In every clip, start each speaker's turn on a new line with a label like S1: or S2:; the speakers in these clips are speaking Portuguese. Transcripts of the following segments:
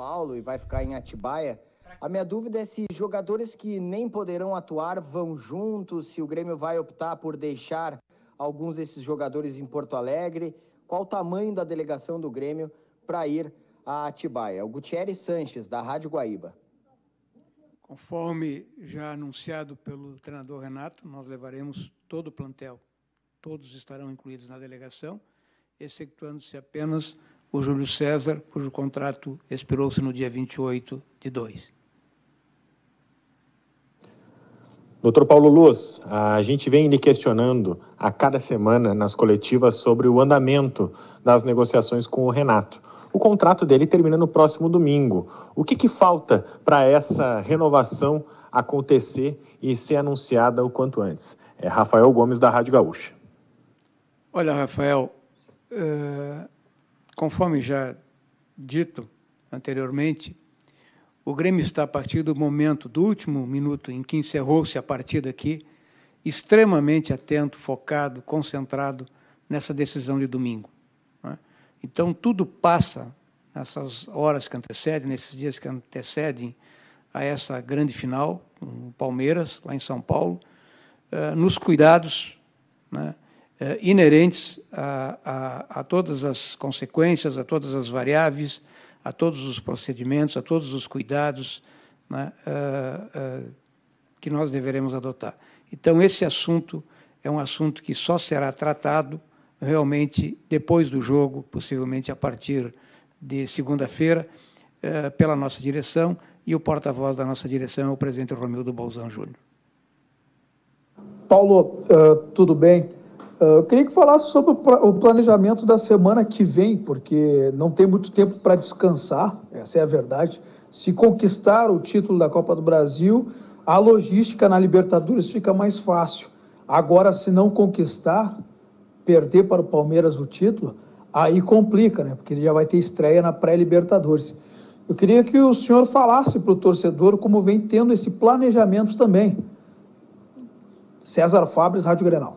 S1: Paulo e vai ficar em Atibaia. A minha dúvida é se jogadores que nem poderão atuar vão juntos, se o Grêmio vai optar por deixar alguns desses jogadores em Porto Alegre, qual o tamanho da delegação do Grêmio para ir a Atibaia. O Gutierrez Sanches, da Rádio Guaíba. Conforme já anunciado pelo treinador Renato, nós levaremos todo o plantel. Todos estarão incluídos na delegação, excetuando-se apenas o Júlio César, cujo contrato expirou-se no dia 28 de 2. Doutor Paulo Luz, a gente vem lhe questionando a cada semana nas coletivas sobre o andamento das negociações com o Renato. O contrato dele termina no próximo domingo. O que, que falta para essa renovação acontecer e ser anunciada o quanto antes? É Rafael Gomes, da Rádio Gaúcha. Olha, Rafael, eh, Conforme já dito anteriormente, o Grêmio está, a partir do momento, do último minuto em que encerrou-se a partida aqui, extremamente atento, focado, concentrado nessa decisão de domingo. Né? Então, tudo passa nessas horas que antecedem, nesses dias que antecedem a essa grande final, o Palmeiras, lá em São Paulo, eh, nos cuidados, né? eh, inerentes a, a, a todas as consequências, a todas as variáveis, a todos os procedimentos, a todos os cuidados né, uh, uh, que nós deveremos adotar. Então, esse assunto é um assunto que só será tratado realmente depois do jogo, possivelmente a partir de segunda-feira, pela nossa direção, e o porta-voz da nossa direção é o presidente Romildo Bolzão Júnior. Paulo, tudo bem? Ah, eu queria que falasse sobre o planejamento da semana que vem, porque não tem muito tempo para descansar, essa é a verdade. Se conquistar o título da Copa do Brasil, a logística na Libertadores fica mais fácil. Agora, se não conquistar, perder para o Palmeiras o título, aí complica, né? Porque ele já vai ter estreia na pré-Libertadores. Eu queria que o senhor falasse para o torcedor como vem tendo esse planejamento também. César Fabres, Rádio Grenal.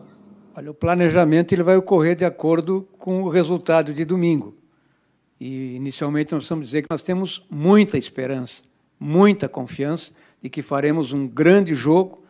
S1: Olha, o planejamento ele vai ocorrer de acordo com o resultado de domingo. E, inicialmente, nós precisamos dizer que nós temos muita esperança, muita confiança de que faremos um grande jogo.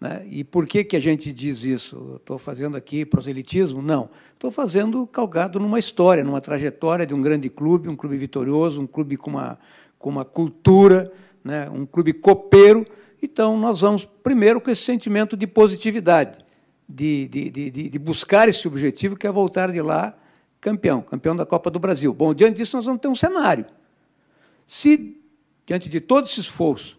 S1: Né? E por que, que a gente diz isso? Estou fazendo aqui proselitismo? Não. Estou fazendo calgado numa história, numa trajetória de um grande clube, um clube vitorioso, um clube com uma, com uma cultura, né? um clube copeiro. Então, nós vamos primeiro com esse sentimento de positividade de, de, de, de, buscar esse objetivo, que é voltar de lá campeão, campeão da Copa do Brasil. Bom, diante disso, nós vamos ter um cenário. Se, diante de todo esse esforço,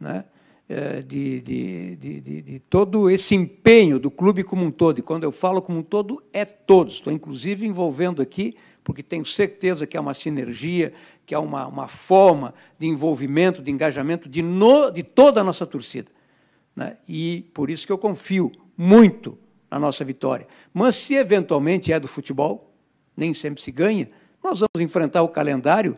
S1: né, eh, de, de, de, de, todo esse empenho do clube como um todo, e quando eu falo como um todo, é todos, estou inclusive envolvendo aqui, porque tenho certeza que há uma sinergia, que há uma, uma forma de envolvimento, de engajamento de, no, de toda a nossa torcida. Né? E por isso que eu confio muito na nossa vitória. Mas se eventualmente é do futebol, nem sempre se ganha, nós vamos enfrentar o calendário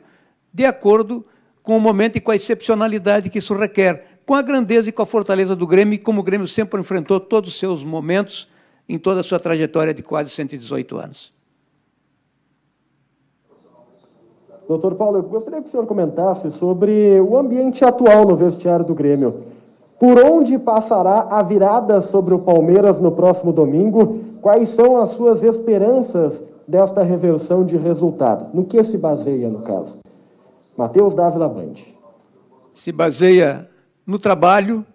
S1: de acordo com o momento e com a excepcionalidade que isso requer, com a grandeza e com a fortaleza do Grêmio, e como o Grêmio sempre enfrentou todos os seus momentos em toda a sua trajetória de quase 118 anos. Doutor Paulo, eu gostaria que o senhor comentasse sobre o ambiente atual no vestiário do Grêmio. Por onde passará a virada sobre o Palmeiras no próximo domingo? Quais são as suas esperanças desta reversão de resultado? No que se baseia, no caso? Matheus Dávila Band. Se baseia no trabalho,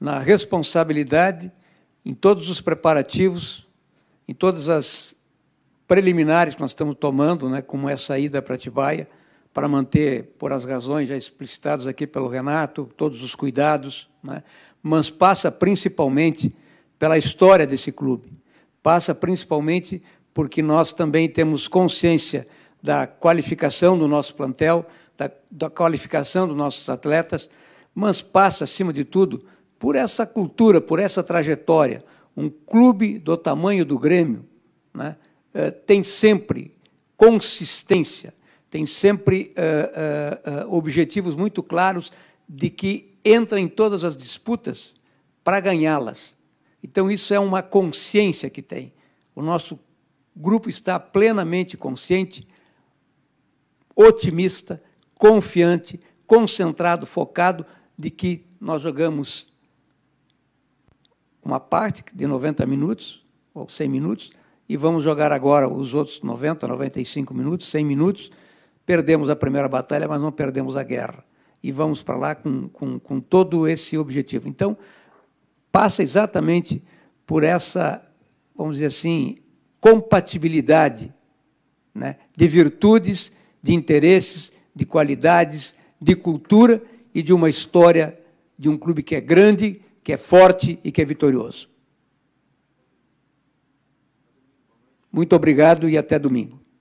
S1: na responsabilidade, em todos os preparativos, em todas as preliminares que nós estamos tomando, né, como essa é ida para Tibaia para manter, por as razões já explicitadas aqui pelo Renato, todos os cuidados, né? mas passa principalmente pela história desse clube. Passa principalmente porque nós também temos consciência da qualificação do nosso plantel, da, da qualificação dos nossos atletas, mas passa, acima de tudo, por essa cultura, por essa trajetória. Um clube do tamanho do Grêmio né, eh, tem sempre consistência, tem sempre uh, uh, objetivos muito claros de que entra em todas as disputas para ganhá-las. Então, isso é uma consciência que tem. O nosso grupo está plenamente consciente, otimista, confiante, concentrado, focado, de que nós jogamos uma parte de 90 minutos ou 100 minutos e vamos jogar agora os outros 90, 95 minutos, 100 minutos Perdemos a primeira batalha, mas não perdemos a guerra. E vamos para lá com, com, com todo esse objetivo. Então, passa exatamente por essa, vamos dizer assim, compatibilidade né, de virtudes, de interesses, de qualidades, de cultura e de uma história de um clube que é grande, que é forte e que é vitorioso. Muito obrigado e até domingo.